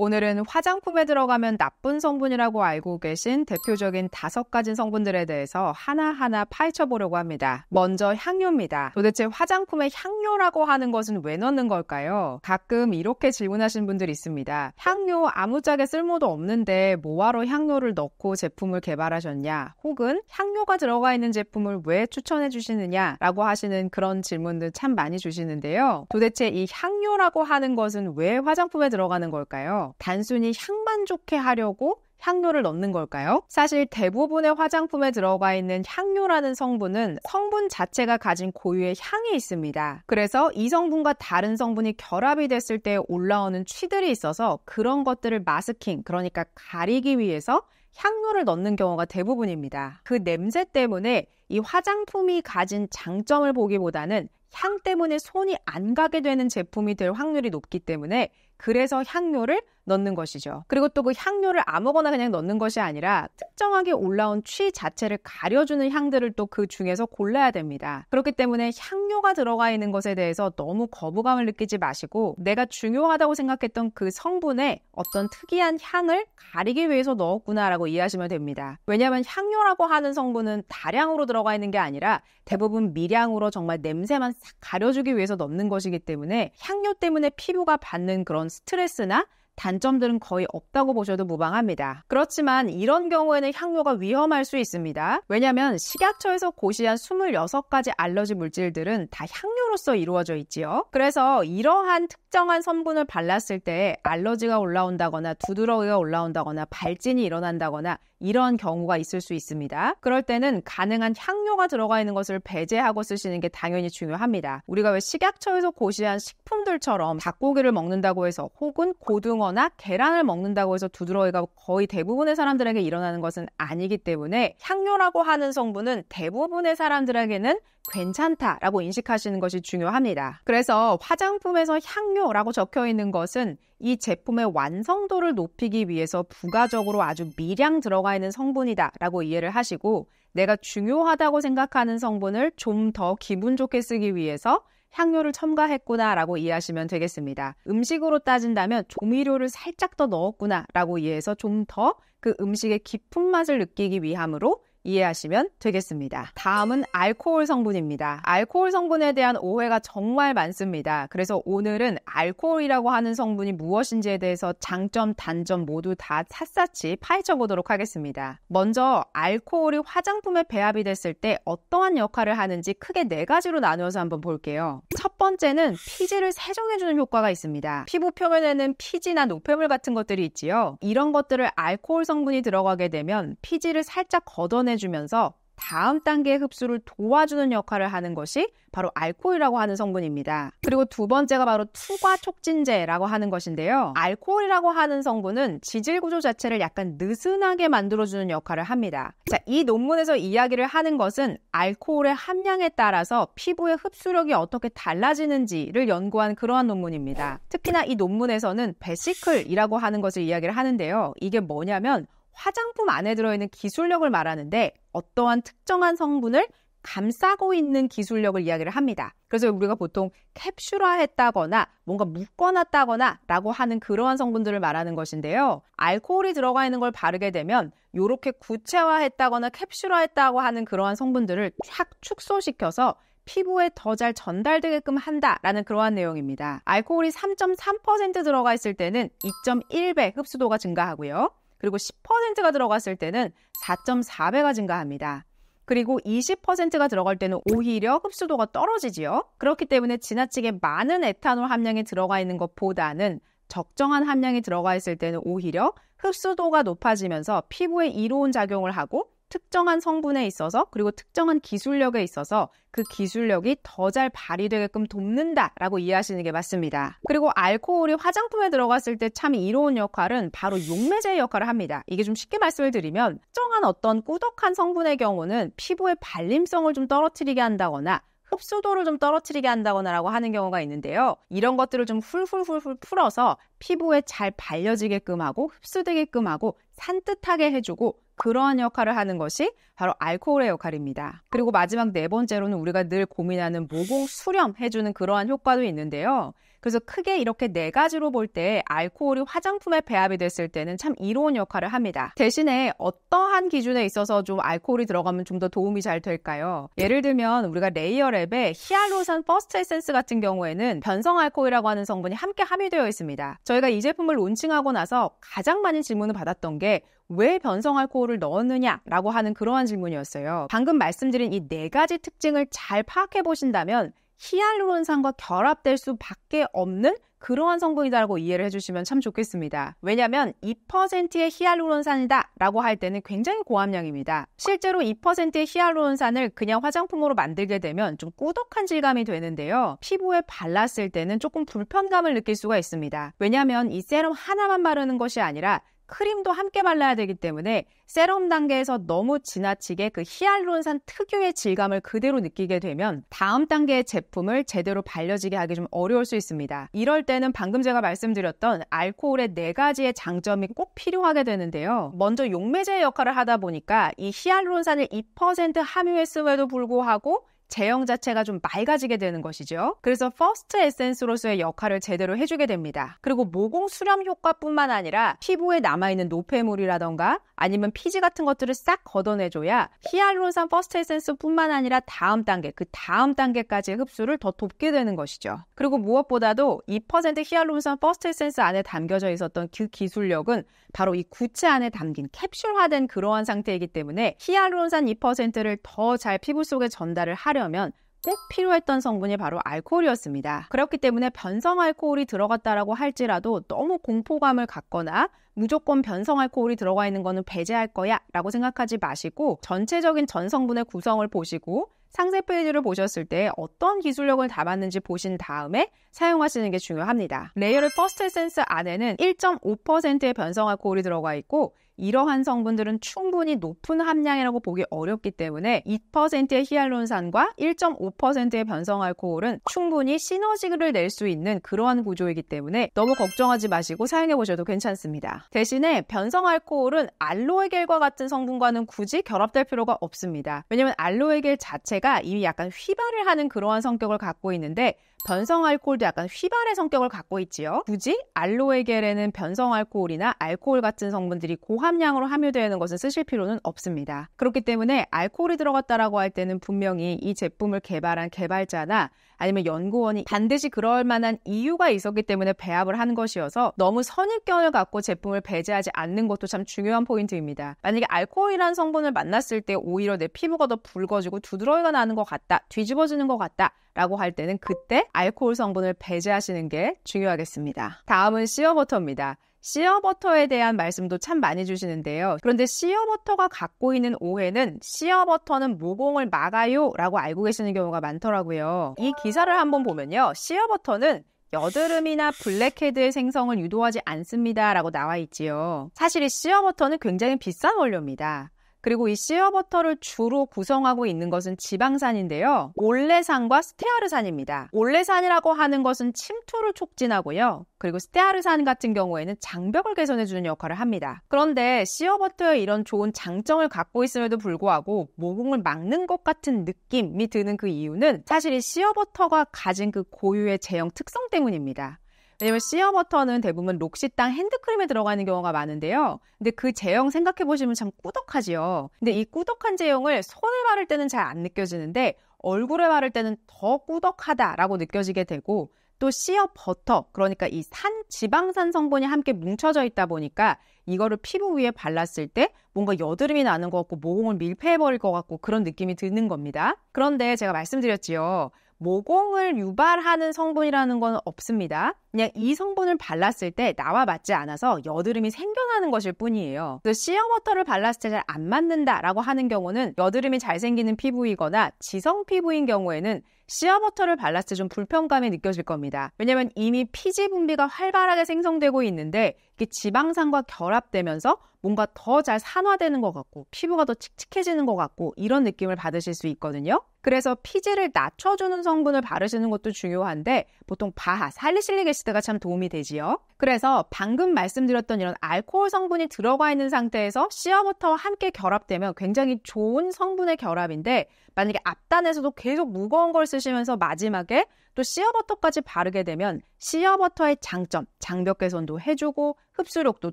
오늘은 화장품에 들어가면 나쁜 성분이라고 알고 계신 대표적인 다섯 가지 성분들에 대해서 하나하나 파헤쳐 보려고 합니다. 먼저 향료입니다. 도대체 화장품에 향료라고 하는 것은 왜 넣는 걸까요? 가끔 이렇게 질문하신 분들이 있습니다. 향료 아무짝에 쓸모도 없는데 뭐하러 향료를 넣고 제품을 개발하셨냐? 혹은 향료가 들어가 있는 제품을 왜 추천해 주시느냐? 라고 하시는 그런 질문들 참 많이 주시는데요. 도대체 이 향료라고 하는 것은 왜 화장품에 들어가는 걸까요? 단순히 향만 좋게 하려고 향료를 넣는 걸까요? 사실 대부분의 화장품에 들어가 있는 향료라는 성분은 성분 자체가 가진 고유의 향이 있습니다. 그래서 이 성분과 다른 성분이 결합이 됐을 때 올라오는 취들이 있어서 그런 것들을 마스킹, 그러니까 가리기 위해서 향료를 넣는 경우가 대부분입니다. 그 냄새 때문에 이 화장품이 가진 장점을 보기보다는 향 때문에 손이 안 가게 되는 제품이 될 확률이 높기 때문에 그래서 향료를 넣는 것이죠. 그리고 또 그 향료를 아무거나 그냥 넣는 것이 아니라 특정하게 올라온 취 자체를 가려주는 향들을 또 그 중에서 골라야 됩니다. 그렇기 때문에 향료가 들어가 있는 것에 대해서 너무 거부감을 느끼지 마시고 내가 중요하다고 생각했던 그 성분에 어떤 특이한 향을 가리기 위해서 넣었구나라고 이해하시면 됩니다. 왜냐하면 향료라고 하는 성분은 다량으로 들어가 있는 게 아니라 대부분 미량으로 정말 냄새만 싹 가려주기 위해서 넣는 것이기 때문에 향료 때문에 피부가 받는 그런 것처 스트레스나 단점들은 거의 없다고 보셔도 무방합니다. 그렇지만 이런 경우에는 향료가 위험할 수 있습니다. 왜냐하면 식약처에서 고시한 26가지 알러지 물질들은 다 향료로서 이루어져 있지요. 그래서 이러한 특정한 성분을 발랐을 때 알러지가 올라온다거나 두드러기가 올라온다거나 발진이 일어난다거나 이런 경우가 있을 수 있습니다. 그럴 때는 가능한 향료가 들어가 있는 것을 배제하고 쓰시는 게 당연히 중요합니다. 우리가 왜 식약처에서 고시한 식품들처럼 닭고기를 먹는다고 해서 혹은 고등어나 계란을 먹는다고 해서 두드러기가 거의 대부분의 사람들에게 일어나는 것은 아니기 때문에 향료라고 하는 성분은 대부분의 사람들에게는 괜찮다라고 인식하시는 것이 중요합니다. 그래서 화장품에서 향료라고 적혀 있는 것은 이 제품의 완성도를 높이기 위해서 부가적으로 아주 미량 들어가 있는 성분이다라고 이해를 하시고 내가 중요하다고 생각하는 성분을 좀 더 기분 좋게 쓰기 위해서 향료를 첨가했구나라고 이해하시면 되겠습니다. 음식으로 따진다면 조미료를 살짝 더 넣었구나라고 이해해서 좀 더 그 음식의 깊은 맛을 느끼기 위함으로 이해하시면 되겠습니다. 다음은 알코올 성분입니다. 알코올 성분에 대한 오해가 정말 많습니다. 그래서 오늘은 알코올이라고 하는 성분이 무엇인지에 대해서 장점, 단점 모두 다 샅샅이 파헤쳐 보도록 하겠습니다. 먼저 알코올이 화장품에 배합이 됐을 때 어떠한 역할을 하는지 크게 네 가지로 나누어서 한번 볼게요. 첫 번째는 피지를 세정해주는 효과가 있습니다. 피부 표면에는 피지나 노폐물 같은 것들이 있지요. 이런 것들을 알코올 성분이 들어가게 되면 피지를 살짝 걷어내 보존해주면서 다음 단계 흡수를 도와주는 역할을 하는 것이 바로 알코올이라고 하는 성분입니다. 그리고 두 번째가 바로 투과 촉진제라고 하는 것인데요. 알코올이라고 하는 성분은 지질 구조 자체를 약간 느슨하게 만들어주는 역할을 합니다. 자, 이 논문에서 이야기를 하는 것은 알코올의 함량에 따라서 피부의 흡수력이 어떻게 달라지는지를 연구한 그러한 논문입니다. 특히나 이 논문에서는 베시클이라고 하는 것을 이야기를 하는데요. 이게 뭐냐면 화장품 안에 들어있는 기술력을 말하는데 어떠한 특정한 성분을 감싸고 있는 기술력을 이야기를 합니다. 그래서 우리가 보통 캡슐화했다거나 뭔가 묶어놨다거나 라고 하는 그러한 성분들을 말하는 것인데요. 알코올이 들어가 있는 걸 바르게 되면 이렇게 구체화했다거나 캡슐화했다고 하는 그러한 성분들을 촥 축소시켜서 피부에 더 잘 전달되게끔 한다라는 그러한 내용입니다. 알코올이 3.3% 들어가 있을 때는 2.1배 흡수도가 증가하고요. 그리고 10%가 들어갔을 때는 4.4배가 증가합니다. 그리고 20%가 들어갈 때는 오히려 흡수도가 떨어지지요. 그렇기 때문에 지나치게 많은 에탄올 함량이 들어가 있는 것보다는 적정한 함량이 들어가 있을 때는 오히려 흡수도가 높아지면서 피부에 이로운 작용을 하고 특정한 성분에 있어서 그리고 특정한 기술력에 있어서 그 기술력이 더 잘 발휘되게끔 돕는다라고 이해하시는 게 맞습니다. 그리고 알코올이 화장품에 들어갔을 때 참 이로운 역할은 바로 용매제 역할을 합니다. 이게 좀 쉽게 말씀을 드리면 특정한 어떤 꾸덕한 성분의 경우는 피부의 발림성을 좀 떨어뜨리게 한다거나 흡수도를 좀 떨어뜨리게 한다거나라고 하는 경우가 있는데요. 이런 것들을 좀 훌훌훌훌 풀어서 피부에 잘 발려지게끔 하고 흡수되게끔 하고 산뜻하게 해주고 그러한 역할을 하는 것이 바로 알코올의 역할입니다. 그리고 마지막 네 번째로는 우리가 늘 고민하는 모공 수렴 해주는 그러한 효과도 있는데요. 그래서 크게 이렇게 네 가지로 볼 때 알코올이 화장품에 배합이 됐을 때는 참 이로운 역할을 합니다. 대신에 어떠한 기준에 있어서 좀 알코올이 들어가면 좀 더 도움이 잘 될까요? 예를 들면 우리가 레이어 랩의히알루산 퍼스트 에센스 같은 경우에는 변성 알코올이라고 하는 성분이 함께 함유되어 있습니다. 저희가 이 제품을 론칭하고 나서 가장 많은 질문을 받았던 게 왜 변성 알코올을 넣었느냐라고 하는 그러한 질문이었어요. 방금 말씀드린 이 네 가지 특징을 잘 파악해 보신다면 히알루론산과 결합될 수밖에 없는 그러한 성분이다라고 이해를 해주시면 참 좋겠습니다. 왜냐하면 2%의 히알루론산이다 라고 할 때는 굉장히 고함량입니다. 실제로 2%의 히알루론산을 그냥 화장품으로 만들게 되면 좀 꾸덕한 질감이 되는데요. 피부에 발랐을 때는 조금 불편감을 느낄 수가 있습니다. 왜냐하면 이 세럼 하나만 바르는 것이 아니라 크림도 함께 발라야 되기 때문에 세럼 단계에서 너무 지나치게 그 히알루론산 특유의 질감을 그대로 느끼게 되면 다음 단계의 제품을 제대로 발려지게 하기 좀 어려울 수 있습니다. 이럴 때는 방금 제가 말씀드렸던 알코올의 네 가지의 장점이 꼭 필요하게 되는데요. 먼저 용매제 역할을 하다 보니까 이 히알루론산을 2% 함유했음에도 불구하고 제형 자체가 좀 맑아지게 되는 것이죠. 그래서 퍼스트 에센스로서의 역할을 제대로 해주게 됩니다. 그리고 모공 수렴 효과뿐만 아니라 피부에 남아있는 노폐물이라던가 아니면 피지 같은 것들을 싹 걷어내줘야 히알루론산 퍼스트 에센스뿐만 아니라 다음 단계, 그 다음 단계까지 흡수를 더 돕게 되는 것이죠. 그리고 무엇보다도 2% 히알루론산 퍼스트 에센스 안에 담겨져 있었던 그 기술력은 바로 이 구체 안에 담긴 캡슐화된 그러한 상태이기 때문에 히알루론산 2%를 더 잘 피부 속에 전달을 하려 하려면 꼭 필요했던 성분이 바로 알코올이었습니다. 그렇기 때문에 변성 알코올이 들어갔다라고 할지라도 너무 공포감을 갖거나 무조건 변성 알코올이 들어가 있는 거는 배제할 거야 라고 생각하지 마시고 전체적인 전성분의 구성을 보시고 상세 페이지를 보셨을 때 어떤 기술력을 담았는지 보신 다음에 사용하시는 게 중요합니다. 레이어를 퍼스트 센스 안에는 1.5%의 변성 알코올이 들어가 있고 이러한 성분들은 충분히 높은 함량이라고 보기 어렵기 때문에 2%의 히알론산과 1.5%의 변성 알코올은 충분히 시너지를 낼 수 있는 그러한 구조이기 때문에 너무 걱정하지 마시고 사용해 보셔도 괜찮습니다. 대신에 변성 알코올은 알로에겔과 같은 성분과는 굳이 결합될 필요가 없습니다. 왜냐면 알로에겔 자체가 이미 약간 휘발을 하는 그러한 성격을 갖고 있는데 변성 알코올도 약간 휘발의 성격을 갖고 있지요. 굳이 알로에겔에는 변성 알코올이나 알코올 같은 성분들이 고함량으로 함유되는 것은 쓰실 필요는 없습니다. 그렇기 때문에 알코올이 들어갔다라고 할 때는 분명히 이 제품을 개발한 개발자나 아니면 연구원이 반드시 그럴 만한 이유가 있었기 때문에 배합을 한 것이어서 너무 선입견을 갖고 제품을 배제하지 않는 것도 참 중요한 포인트입니다. 만약에 알코올이라는 성분을 만났을 때 오히려 내 피부가 더 붉어지고 두드러기가 나는 것 같다, 뒤집어지는 것 같다 라고 할 때는 그때 알코올 성분을 배제하시는 게 중요하겠습니다. 다음은 씨어버터입니다. 씨어버터에 대한 말씀도 참 많이 주시는데요. 그런데 씨어버터가 갖고 있는 오해는 씨어버터는 모공을 막아요 라고 알고 계시는 경우가 많더라고요. 이 기사를 한번 보면요. 씨어버터는 여드름이나 블랙헤드의 생성을 유도하지 않습니다. 라고 나와 있지요. 사실 이 씨어버터는 굉장히 비싼 원료입니다. 그리고 이시어버터를 주로 구성하고 있는 것은 지방산인데요. 올레산과 스테아르산입니다. 올레산이라고 하는 것은 침투를 촉진하고요. 그리고 스테아르산 같은 경우에는 장벽을 개선해주는 역할을 합니다. 그런데 시어버터의 이런 좋은 장점을 갖고 있음에도 불구하고 모공을 막는 것 같은 느낌이 드는 그 이유는 사실 이시어버터가 가진 그 고유의 제형 특성 때문입니다. 왜냐면 씨어 버터는 대부분 록시땅 핸드크림에 들어가는 경우가 많은데요. 근데 그 제형 생각해 보시면 참 꾸덕하지요. 근데 이 꾸덕한 제형을 손을 바를 때는 잘 안 느껴지는데 얼굴에 바를 때는 더 꾸덕하다라고 느껴지게 되고 또 씨어 버터, 그러니까 이 산 지방산 성분이 함께 뭉쳐져 있다 보니까 이거를 피부 위에 발랐을 때 뭔가 여드름이 나는 것 같고 모공을 밀폐해버릴 것 같고 그런 느낌이 드는 겁니다. 그런데 제가 말씀드렸지요. 모공을 유발하는 성분이라는 건 없습니다. 그냥 이 성분을 발랐을 때 나와 맞지 않아서 여드름이 생겨나는 것일 뿐이에요. 시어버터를 발랐을 때 잘 안 맞는다라고 하는 경우는 여드름이 잘 생기는 피부이거나 지성 피부인 경우에는 시어버터를 발랐을 때 좀 불편감이 느껴질 겁니다. 왜냐면 이미 피지 분비가 활발하게 생성되고 있는데 이게 지방산과 결합되면서 뭔가 더 잘 산화되는 것 같고 피부가 더 칙칙해지는 것 같고 이런 느낌을 받으실 수 있거든요. 그래서 피지를 낮춰주는 성분을 바르시는 것도 중요한데 보통 바하, 살리실릭 애시드가 참 도움이 되지요. 그래서 방금 말씀드렸던 이런 알코올 성분이 들어가 있는 상태에서 시앗부터 함께 결합되면 굉장히 좋은 성분의 결합인데 만약에 앞단에서도 계속 무거운 걸 쓰시면서 마지막에 또 씨어버터까지 바르게 되면 시어버터의 장점, 장벽 개선도 해주고 흡수력도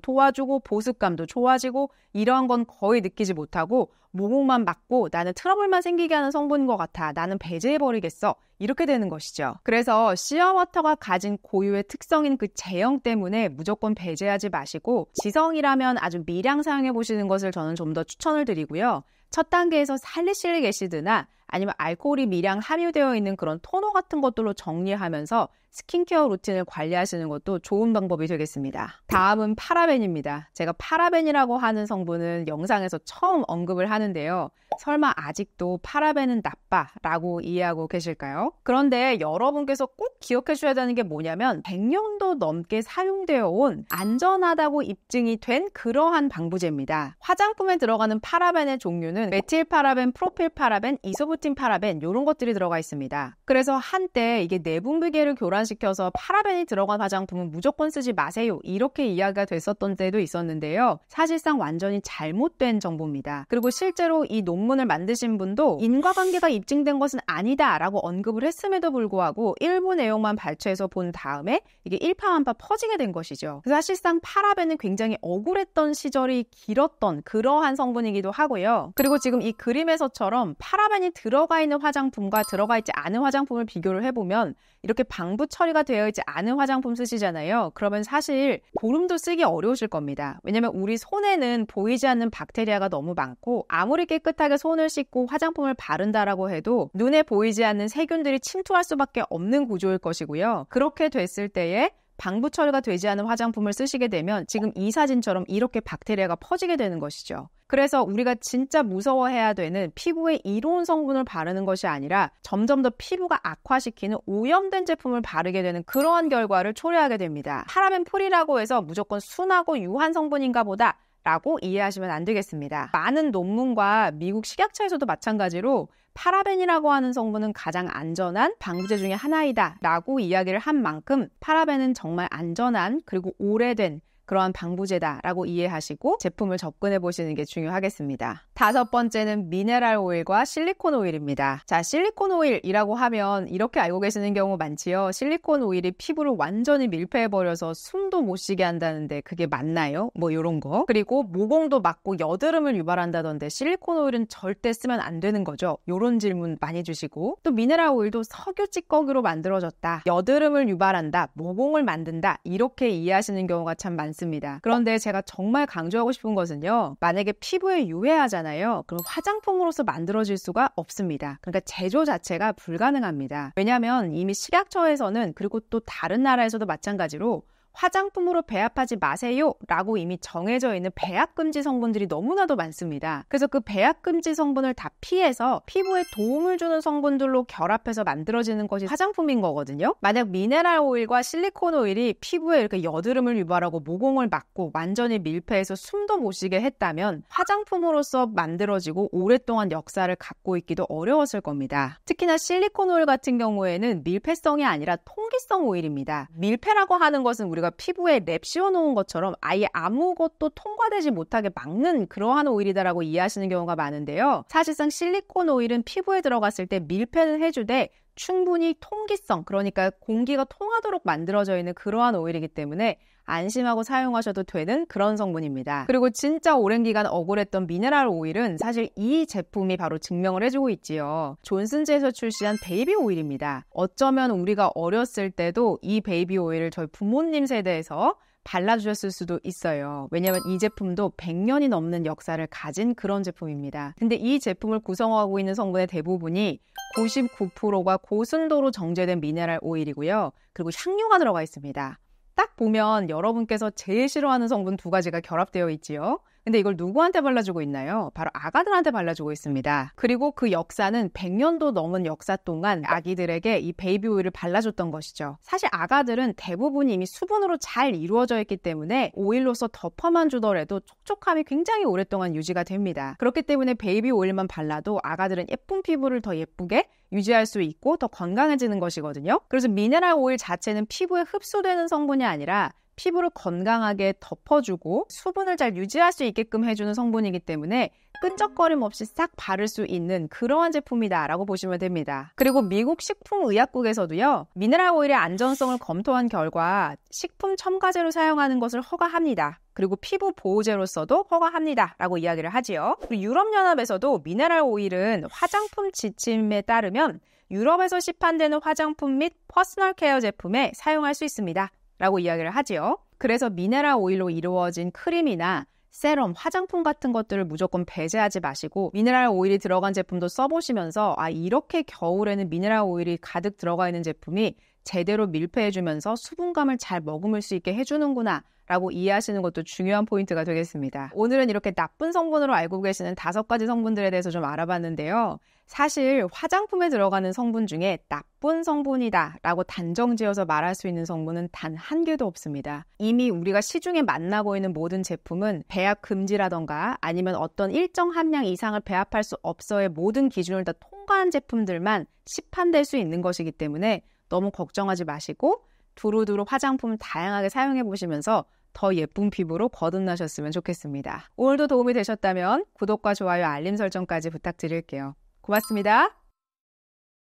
도와주고 보습감도 좋아지고 이러한 건 거의 느끼지 못하고 모공만 막고 나는 트러블만 생기게 하는 성분인 것 같아. 나는 배제해버리겠어. 이렇게 되는 것이죠. 그래서 시어버터가 가진 고유의 특성인 그 제형 때문에 무조건 배제하지 마시고 지성이라면 아주 미량 사용해보시는 것을 저는 좀 더 추천을 드리고요. 첫 단계에서 살리실릭 애시드나 아니면 알코올이 미량 함유되어 있는 그런 토너 같은 것들로 정리하면서 스킨케어 루틴을 관리하시는 것도 좋은 방법이 되겠습니다. 다음은 파라벤입니다. 제가 파라벤이라고 하는 성분은 영상에서 처음 언급을 하는데요. 설마 아직도 파라벤은 나빠 라고 이해하고 계실까요? 그런데 여러분께서 꼭 기억해 주셔야 되는 게 뭐냐면 100년도 넘게 사용되어 온 안전하다고 입증이 된 그러한 방부제입니다. 화장품에 들어가는 파라벤의 종류는 메틸 파라벤, 프로필 파라벤, 이소부틴 파라벤 이런 것들이 들어가 있습니다. 그래서 한때 이게 내분비계를 교란 변환시켜서 파라벤이 들어간 화장품은 무조건 쓰지 마세요. 이렇게 이야기가 됐었던 때도 있었는데요. 사실상 완전히 잘못된 정보입니다. 그리고 실제로 이 논문을 만드신 분도 인과관계가 입증된 것은 아니다라고 언급을 했음에도 불구하고 일부 내용만 발췌해서 본 다음에 이게 일파만파 퍼지게 된 것이죠. 사실상 파라벤은 굉장히 억울했던 시절이 길었던 그러한 성분이기도 하고요. 그리고 지금 이 그림에서처럼 파라벤이 들어가 있는 화장품과 들어가 있지 않은 화장품을 비교를 해보면 이렇게 방부 처리가 되어 있지 않은 화장품 쓰시잖아요. 그러면 사실 보름도 쓰기 어려우실 겁니다. 왜냐면 우리 손에는 보이지 않는 박테리아가 너무 많고 아무리 깨끗하게 손을 씻고 화장품을 바른다라고 해도 눈에 보이지 않는 세균들이 침투할 수밖에 없는 구조일 것이고요. 그렇게 됐을 때에 방부 처리가 되지 않은 화장품을 쓰시게 되면 지금 이 사진처럼 이렇게 박테리아가 퍼지게 되는 것이죠. 그래서 우리가 진짜 무서워해야 되는 피부에 이로운 성분을 바르는 것이 아니라 점점 더 피부가 악화시키는 오염된 제품을 바르게 되는 그러한 결과를 초래하게 됩니다. 파라벤풀이라고 해서 무조건 순하고 유한 성분인가 보다 라고 이해하시면 안 되겠습니다. 많은 논문과 미국 식약처에서도 마찬가지로 파라벤이라고 하는 성분은 가장 안전한 방부제 중의 하나이다 라고 이야기를 한 만큼 파라벤은 정말 안전한 그리고 오래된 그러한 방부제다라고 이해하시고 제품을 접근해 보시는 게 중요하겠습니다. 다섯 번째는 미네랄 오일과 실리콘 오일입니다. 자, 실리콘 오일이라고 하면 이렇게 알고 계시는 경우 많지요. 실리콘 오일이 피부를 완전히 밀폐해 버려서 숨도 못 쉬게 한다는데 그게 맞나요? 뭐 이런 거. 그리고 모공도 막고 여드름을 유발한다던데 실리콘 오일은 절대 쓰면 안 되는 거죠. 이런 질문 많이 주시고 또 미네랄 오일도 석유 찌꺼기로 만들어졌다. 여드름을 유발한다. 모공을 만든다. 이렇게 이해하시는 경우가 참 많습니다. 않습니다. 그런데 제가 정말 강조하고 싶은 것은요. 만약에 피부에 유해하잖아요. 그럼 화장품으로서 만들어질 수가 없습니다. 그러니까 제조 자체가 불가능합니다. 왜냐하면 이미 식약처에서는 그리고 또 다른 나라에서도 마찬가지로 화장품으로 배합하지 마세요 라고 이미 정해져 있는 배합금지 성분들이 너무나도 많습니다. 그래서 그 배합금지 성분을 다 피해서 피부에 도움을 주는 성분들로 결합해서 만들어지는 것이 화장품인 거거든요. 만약 미네랄 오일과 실리콘 오일이 피부에 이렇게 여드름을 유발하고 모공을 막고 완전히 밀폐해서 숨도 못 쉬게 했다면 화장품으로서 만들어지고 오랫동안 역사를 갖고 있기도 어려웠을 겁니다. 특히나 실리콘 오일 같은 경우에는 밀폐성이 아니라 통기성 오일입니다. 밀폐라고 하는 것은 우리가 저희가 피부에 랩 씌워놓은 것처럼 아예 아무것도 통과되지 못하게 막는 그러한 오일이다라고 이해하시는 경우가 많은데요. 사실상 실리콘 오일은 피부에 들어갔을 때 밀폐는 해주되 충분히 통기성, 그러니까 공기가 통하도록 만들어져 있는 그러한 오일이기 때문에 안심하고 사용하셔도 되는 그런 성분입니다. 그리고 진짜 오랜 기간 억울했던 미네랄 오일은 사실 이 제품이 바로 증명을 해주고 있지요. 존슨즈에서 출시한 베이비 오일입니다. 어쩌면 우리가 어렸을 때도 이 베이비 오일을 저희 부모님 세대에서 발라주셨을 수도 있어요. 왜냐면이 제품도 100년이 넘는 역사를 가진 그런 제품입니다. 근데 이 제품을 구성하고 있는 성분의 대부분이 99%가 고순도로 정제된 미네랄 오일이고요. 그리고 향유가 들어가 있습니다. 딱 보면 여러분께서 제일 싫어하는 성분 두 가지가 결합되어 있지요. 근데 이걸 누구한테 발라주고 있나요? 바로 아가들한테 발라주고 있습니다. 그리고 그 역사는 100년도 넘은 역사 동안 아기들에게 이 베이비 오일을 발라줬던 것이죠. 사실 아가들은 대부분 이미 수분으로 잘 이루어져 있기 때문에 오일로서 덮어만 주더라도 촉촉함이 굉장히 오랫동안 유지가 됩니다. 그렇기 때문에 베이비 오일만 발라도 아가들은 예쁜 피부를 더 예쁘게 유지할 수 있고 더 건강해지는 것이거든요. 그래서 미네랄 오일 자체는 피부에 흡수되는 성분이 아니라 피부를 건강하게 덮어주고 수분을 잘 유지할 수 있게끔 해주는 성분이기 때문에 끈적거림 없이 싹 바를 수 있는 그러한 제품이다라고 보시면 됩니다. 그리고 미국 식품의약국에서도요, 미네랄 오일의 안전성을 검토한 결과 식품 첨가제로 사용하는 것을 허가합니다. 그리고 피부 보호제로서도 허가합니다라고 이야기를 하지요. 그리고 유럽연합에서도 미네랄 오일은 화장품 지침에 따르면 유럽에서 시판되는 화장품 및 퍼스널 케어 제품에 사용할 수 있습니다. 라고 이야기를 하지요. 그래서 미네랄 오일로 이루어진 크림이나 세럼, 화장품 같은 것들을 무조건 배제하지 마시고 미네랄 오일이 들어간 제품도 써보시면서 아 이렇게 겨울에는 미네랄 오일이 가득 들어가 있는 제품이 제대로 밀폐해주면서 수분감을 잘 머금을 수 있게 해주는구나 라고 이해하시는 것도 중요한 포인트가 되겠습니다. 오늘은 이렇게 나쁜 성분으로 알고 계시는 다섯 가지 성분들에 대해서 좀 알아봤는데요. 사실 화장품에 들어가는 성분 중에 나쁜 성분이다 라고 단정 지어서 말할 수 있는 성분은 단 한 개도 없습니다. 이미 우리가 시중에 만나고 있는 모든 제품은 배합 금지라던가 아니면 어떤 일정 함량 이상을 배합할 수 없어의 모든 기준을 다 통과한 제품들만 시판될 수 있는 것이기 때문에 너무 걱정하지 마시고 두루두루 화장품 을 다양하게 사용해 보시면서 더 예쁜 피부로 거듭나셨으면 좋겠습니다. 오늘도 도움이 되셨다면 구독과 좋아요, 알림 설정까지 부탁드릴게요. 고맙습니다.